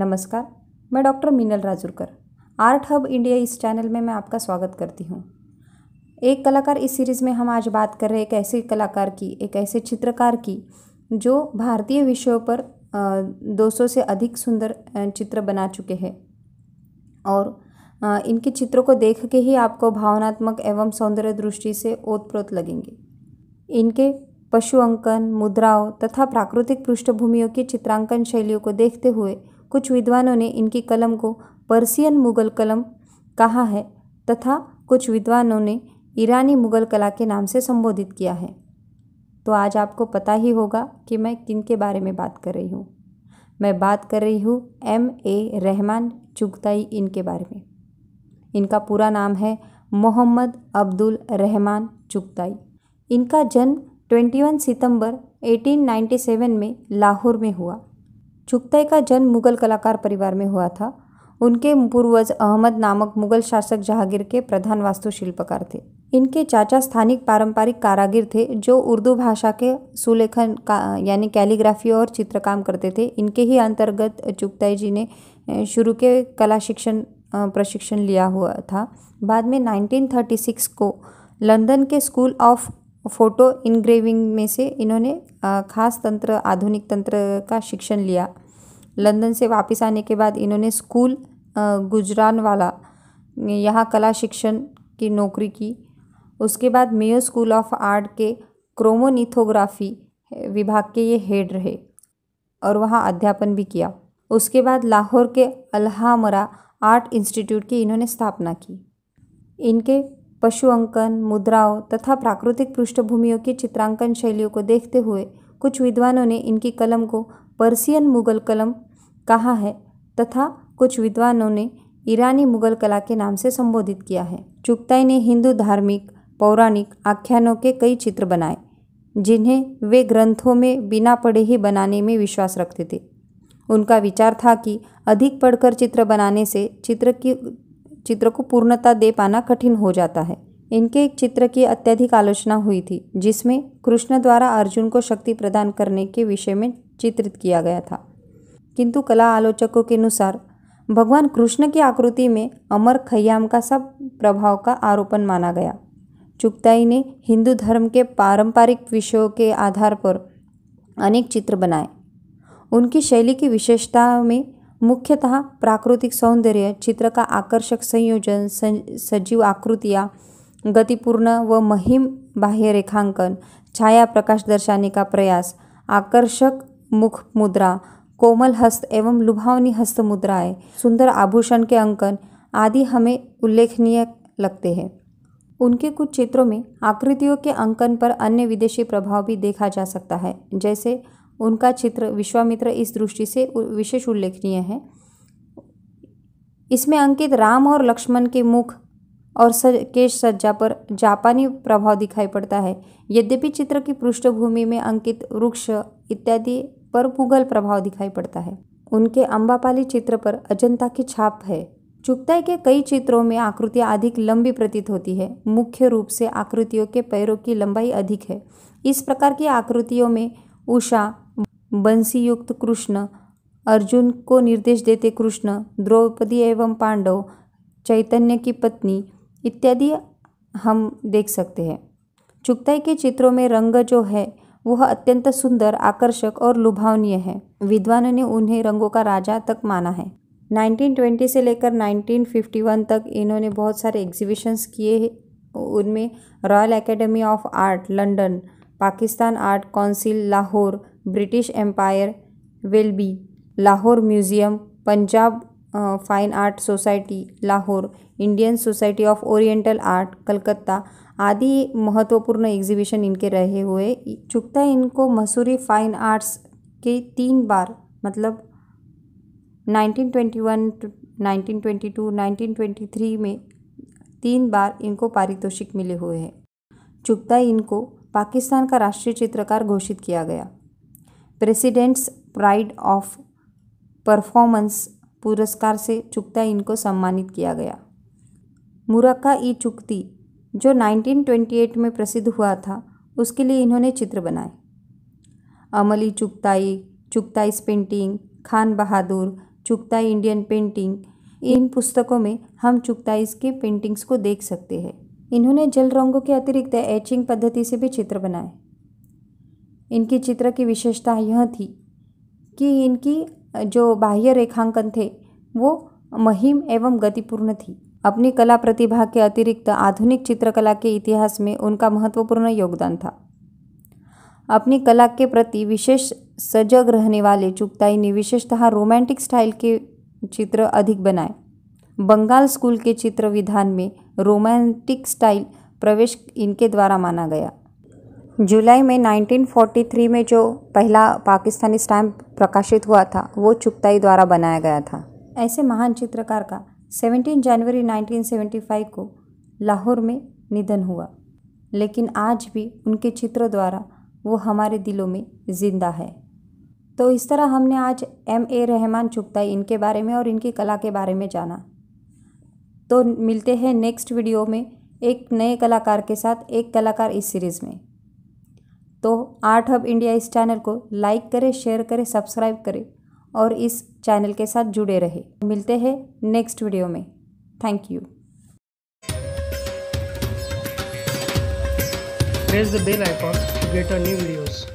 नमस्कार मैं doctor Meenal Rajurkar Art Hub India इस चैनल में मैं आपका स्वागत करती हूँ एक कलाकार इस सीरीज़ में हम आज बात कर रहे हैं एक ऐसे कलाकार की एक ऐसे चित्रकार की जो भारतीय विषयों पर 200 से अधिक सुंदर चित्र बना चुके हैं और इनके चित्रों को देख के ही आपको भावनात्मक एवं सौंदर्य दृष्टि से ओतप्रोत लगेंगे इनके पशु अंकन मुद्राओं तथा प्राकृतिक पृष्ठभूमियों की चित्रांकन शैलियों को देखते हुए कुछ विद्वानों ने इनकी कलम को पर्सियन मुगल कलम कहा है तथा कुछ विद्वानों ने ईरानी मुगल कला के नाम से संबोधित किया है तो आज आपको पता ही होगा कि मैं किन के बारे में बात कर रही हूँ मैं बात कर रही हूँ एम ए रहमान चुगताई इनके बारे में इनका पूरा नाम है मोहम्मद अब्दुल रहमान चुगताई इनका जन्म 21 सितंबर 1897 में लाहौर में हुआ चुगताई का जन्म मुगल कलाकार परिवार में हुआ था उनके पूर्वज अहमद नामक मुगल शासक जहांगीर के प्रधान वास्तुशिल्पकार थे इनके चाचा स्थानिक पारंपरिक कारागिर थे जो उर्दू भाषा के सुलेखन का यानी कैलीग्राफी और चित्रकाम करते थे इनके ही अंतर्गत चुगताई जी ने शुरू के कला शिक्षण प्रशिक्षण लिया हुआ था बाद में 1936 को लंदन के स्कूल ऑफ फ़ोटो इनग्रेविंग में से इन्होंने खास तंत्र आधुनिक तंत्र का शिक्षण लिया लंदन से वापस आने के बाद इन्होंने स्कूल गुजरान वाला यहाँ कला शिक्षण की नौकरी की उसके बाद मेयो स्कूल ऑफ आर्ट के क्रोमोनीथोग्राफी विभाग के ये हेड रहे और वहाँ अध्यापन भी किया उसके बाद लाहौर के अल्हामरा आर्ट इंस्टीट्यूट की इन्होंने स्थापना की इनके पशु अंकन मुद्राओं तथा प्राकृतिक पृष्ठभूमियों की चित्रांकन शैलियों को देखते हुए कुछ विद्वानों ने इनकी कलम को पर्सियन मुगल कलम कहा है तथा कुछ विद्वानों ने ईरानी मुगल कला के नाम से संबोधित किया है चुगताई ने हिंदू धार्मिक पौराणिक आख्यानों के कई चित्र बनाए जिन्हें वे ग्रंथों में बिना पढ़े ही बनाने में विश्वास रखते थे उनका विचार था कि अधिक पढ़कर चित्र बनाने से चित्र की चित्र को पूर्णता दे पाना कठिन हो जाता है इनके एक चित्र की अत्यधिक आलोचना हुई थी जिसमें कृष्ण द्वारा अर्जुन को शक्ति प्रदान करने के विषय में चित्रित किया गया था किंतु कला आलोचकों के अनुसार भगवान कृष्ण की आकृति में अमर खयाम का सब प्रभाव का आरोपण माना गया चुगताई ने हिंदू धर्म के पारंपरिक विषयों के आधार पर अनेक चित्र बनाए उनकी शैली की विशेषता में मुख्यतः प्राकृतिक सौंदर्य चित्र का आकर्षक संयोजन सजीव आकृतियाँ गतिपूर्ण व महिम बाह्य रेखांकन छाया प्रकाश दर्शाने का प्रयास आकर्षक मुख मुद्रा कोमल हस्त एवं लुभावनी हस्त मुद्राएं सुंदर आभूषण के अंकन आदि हमें उल्लेखनीय लगते हैं उनके कुछ चित्रों में आकृतियों के अंकन पर अन्य विदेशी प्रभाव भी देखा जा सकता है जैसे उनका चित्र विश्वामित्र इस दृष्टि से विशेष उल्लेखनीय है इसमें अंकित राम और लक्ष्मण के मुख और सज, केश सज्जा पर जापानी प्रभाव दिखाई पड़ता है यद्यपि चित्र की पृष्ठभूमि में अंकित वृक्ष इत्यादि पर मुगल प्रभाव दिखाई पड़ता है उनके अंबापाली चित्र पर अजंता की छाप है चुगताई के कई चित्रों में आकृतियाँ अधिक लंबी प्रतीत होती है मुख्य रूप से आकृतियों के पैरों की लंबाई अधिक है इस प्रकार की आकृतियों में उषा बंसी युक्त कृष्ण अर्जुन को निर्देश देते कृष्ण द्रौपदी एवं पांडव चैतन्य की पत्नी इत्यादि हम देख सकते हैं चुगताई के चित्रों में रंग जो है वह अत्यंत सुंदर आकर्षक और लुभावनीय है विद्वानों ने उन्हें रंगों का राजा तक माना है 1920 से लेकर 1951 तक इन्होंने बहुत सारे एग्जीबिशंस किए उनमें Royal Academy of Art London Pakistan Art Council Lahore British Empire बी Lahore Museum Punjab Fine Art Society Lahore Indian Society of Oriental Art Calcutta आदि महत्वपूर्ण एग्जीबिशन इनके रहे हुए चुकता इनको मसूरी फाइन आर्ट्स के तीन बार मतलब 1921 टू 1922 1923 में तीन बार इनको पारितोषिक मिले हुए हैं चुकता इनको पाकिस्तान का राष्ट्रीय चित्रकार घोषित किया गया प्रेसिडेंट्स प्राइड ऑफ परफॉर्मेंस पुरस्कार से चुकता इनको सम्मानित किया गया मुराका ई चुकती जो 1928 में प्रसिद्ध हुआ था उसके लिए इन्होंने चित्र बनाए अमली Chughtai Chughtai's painting Khan Bahadur Chughtai Indian painting इन पुस्तकों में हम चुकताइस के पेंटिंग्स को देख सकते हैं इन्होंने जल रंगों के अतिरिक्त एचिंग पद्धति से भी चित्र बनाए इनकी चित्र की विशेषता यह थी कि इनकी जो बाह्य रेखांकन थे वो महिम एवं गतिपूर्ण थी अपनी कला प्रतिभा के अतिरिक्त आधुनिक चित्रकला के इतिहास में उनका महत्वपूर्ण योगदान था अपनी कला के प्रति विशेष सजग रहने वाले चुगताई ने विशेषतः रोमांटिक स्टाइल के चित्र अधिक बनाए बंगाल स्कूल के चित्र विधान में रोमांटिक स्टाइल प्रवेश इनके द्वारा माना गया जुलाई में 1943 में जो पहला पाकिस्तानी स्टैम्प प्रकाशित हुआ था वो चुगताई द्वारा बनाया गया था ऐसे महान चित्रकार का 17 जनवरी 1975 को लाहौर में निधन हुआ लेकिन आज भी उनके चित्र द्वारा वो हमारे दिलों में ज़िंदा है तो इस तरह हमने आज एम ए रहमान चुगताई इनके बारे में और इनकी कला के बारे में जाना तो मिलते हैं नेक्स्ट वीडियो में एक नए कलाकार के साथ एक कलाकार इस सीरीज़ में तो आर्ट हब इंडिया इस चैनल को लाइक करें शेयर करें सब्सक्राइब करें और इस चैनल के साथ जुड़े रहे मिलते हैं नेक्स्ट वीडियो में thank you press the bell icon to get a new videos